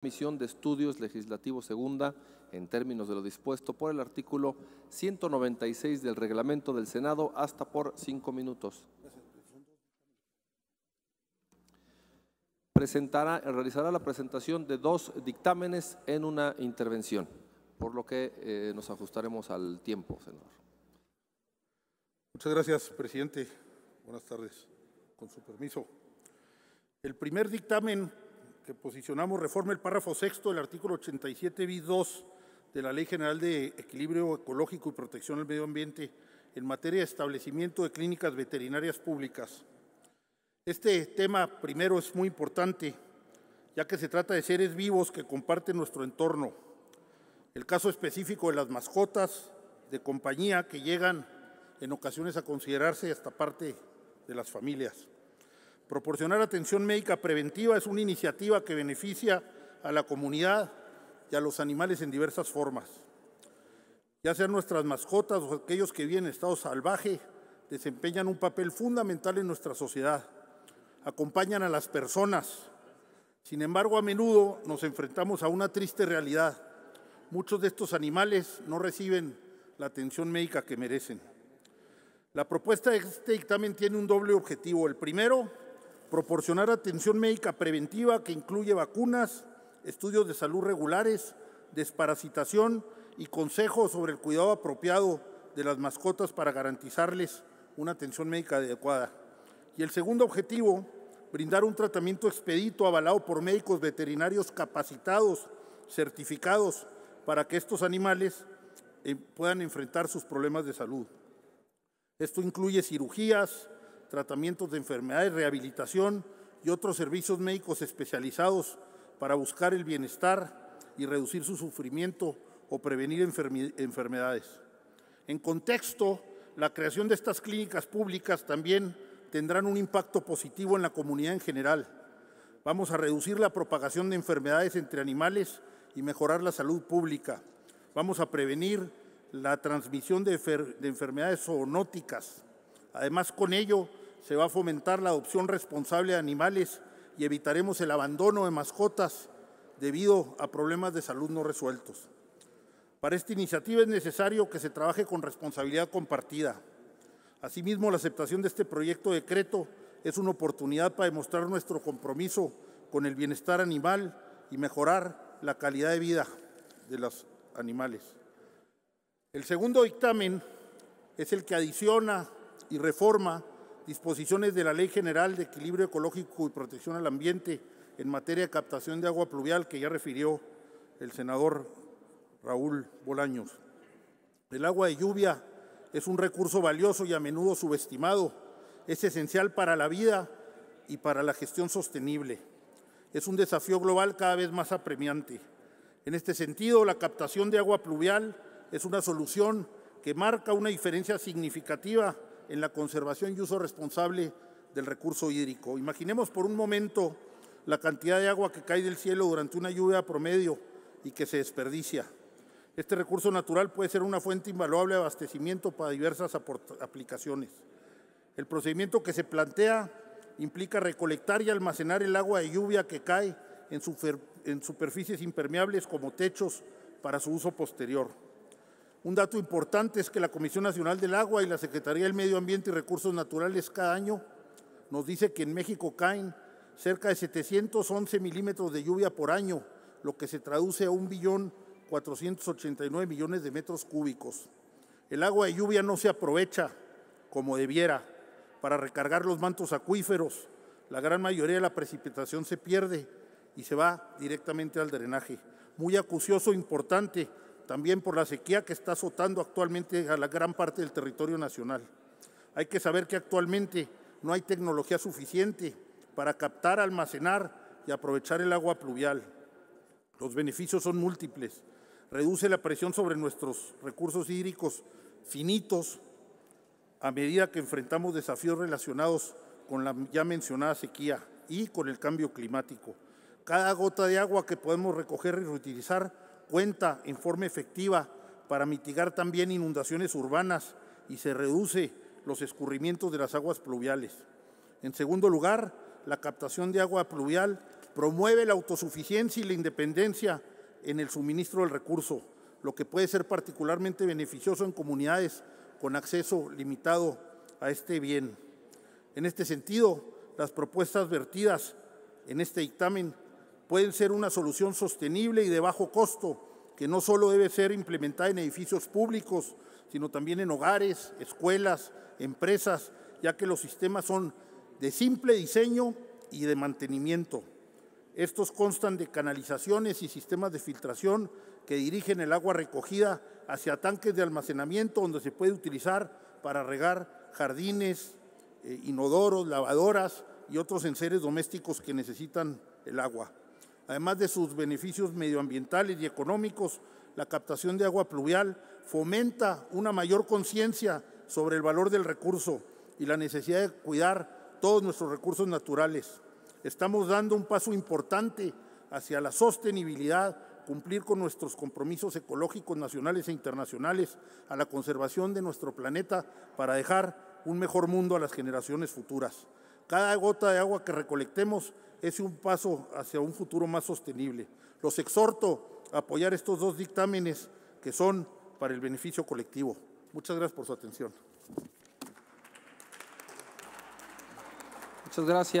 Comisión de Estudios Legislativo Segunda, en términos de lo dispuesto por el artículo 196 del reglamento del Senado, hasta por cinco minutos. Presentará, realizará la presentación de dos dictámenes en una intervención, por lo que eh, nos ajustaremos al tiempo, senador. Muchas gracias, presidente. Buenas tardes. Con su permiso. El primer dictamen que posicionamos reforma el párrafo sexto del artículo 87 bis 2 de la Ley General de Equilibrio Ecológico y Protección al Medio Ambiente en materia de establecimiento de clínicas veterinarias públicas. Este tema primero es muy importante, ya que se trata de seres vivos que comparten nuestro entorno. El caso específico de las mascotas de compañía que llegan en ocasiones a considerarse hasta parte de las familias. Proporcionar atención médica preventiva es una iniciativa que beneficia a la comunidad y a los animales en diversas formas, ya sean nuestras mascotas o aquellos que viven en estado salvaje, desempeñan un papel fundamental en nuestra sociedad, acompañan a las personas. Sin embargo, a menudo nos enfrentamos a una triste realidad. Muchos de estos animales no reciben la atención médica que merecen. La propuesta de este dictamen tiene un doble objetivo. El primero, proporcionar atención médica preventiva que incluye vacunas, estudios de salud regulares, desparasitación y consejos sobre el cuidado apropiado de las mascotas para garantizarles una atención médica adecuada. Y el segundo objetivo, brindar un tratamiento expedito avalado por médicos veterinarios capacitados, certificados, para que estos animales eh, puedan enfrentar sus problemas de salud. Esto incluye cirugías, tratamientos de enfermedades, rehabilitación y otros servicios médicos especializados para buscar el bienestar y reducir su sufrimiento o prevenir enfermedades. En contexto, la creación de estas clínicas públicas también tendrán un impacto positivo en la comunidad en general. Vamos a reducir la propagación de enfermedades entre animales y mejorar la salud pública. Vamos a prevenir la transmisión de, enfermedades zoonóticas. Además, con ello se va a fomentar la adopción responsable de animales y evitaremos el abandono de mascotas debido a problemas de salud no resueltos. Para esta iniciativa es necesario que se trabaje con responsabilidad compartida. Asimismo, la aceptación de este proyecto de decreto es una oportunidad para demostrar nuestro compromiso con el bienestar animal y mejorar la calidad de vida de los animales. El segundo dictamen es el que adiciona y reforma disposiciones de la Ley General de Equilibrio Ecológico y Protección al Ambiente en materia de captación de agua pluvial que ya refirió el senador Raúl Bolaños. El agua de lluvia es un recurso valioso y a menudo subestimado. Es esencial para la vida y para la gestión sostenible. Es un desafío global cada vez más apremiante. En este sentido, la captación de agua pluvial es una solución que marca una diferencia significativa en la conservación y uso responsable del recurso hídrico. Imaginemos por un momento la cantidad de agua que cae del cielo durante una lluvia promedio y que se desperdicia. Este recurso natural puede ser una fuente invaluable de abastecimiento para diversas aplicaciones. El procedimiento que se plantea implica recolectar y almacenar el agua de lluvia que cae en, superficies impermeables como techos para su uso posterior. Un dato importante es que la Comisión Nacional del Agua y la Secretaría del Medio Ambiente y Recursos Naturales cada año nos dice que en México caen cerca de 711 milímetros de lluvia por año, lo que se traduce a 1.489 millones de metros cúbicos. El agua de lluvia no se aprovecha como debiera para recargar los mantos acuíferos. La gran mayoría de la precipitación se pierde y se va directamente al drenaje. Muy acucioso, e importante, también por la sequía que está azotando actualmente a la gran parte del territorio nacional. Hay que saber que actualmente no hay tecnología suficiente para captar, almacenar y aprovechar el agua pluvial. Los beneficios son múltiples. Reduce la presión sobre nuestros recursos hídricos finitos a medida que enfrentamos desafíos relacionados con la ya mencionada sequía y con el cambio climático. Cada gota de agua que podemos recoger y reutilizar cuenta en forma efectiva para mitigar también inundaciones urbanas y se reduce los escurrimientos de las aguas pluviales. En segundo lugar, la captación de agua pluvial promueve la autosuficiencia y la independencia en el suministro del recurso, lo que puede ser particularmente beneficioso en comunidades con acceso limitado a este bien. En este sentido, las propuestas vertidas en este dictamen pueden ser una solución sostenible y de bajo costo, que no solo debe ser implementada en edificios públicos, sino también en hogares, escuelas, empresas, ya que los sistemas son de simple diseño y de mantenimiento. Estos constan de canalizaciones y sistemas de filtración que dirigen el agua recogida hacia tanques de almacenamiento donde se puede utilizar para regar jardines, eh, inodoros, lavadoras y otros enseres domésticos que necesitan el agua además de sus beneficios medioambientales y económicos, la captación de agua pluvial fomenta una mayor conciencia sobre el valor del recurso y la necesidad de cuidar todos nuestros recursos naturales. Estamos dando un paso importante hacia la sostenibilidad cumplir con nuestros compromisos ecológicos nacionales e internacionales a la conservación de nuestro planeta para dejar un mejor mundo a las generaciones futuras. Cada gota de agua que recolectemos es un paso hacia un futuro más sostenible. Los exhorto a apoyar estos dos dictámenes que son para el beneficio colectivo. Muchas gracias por su atención. Muchas gracias.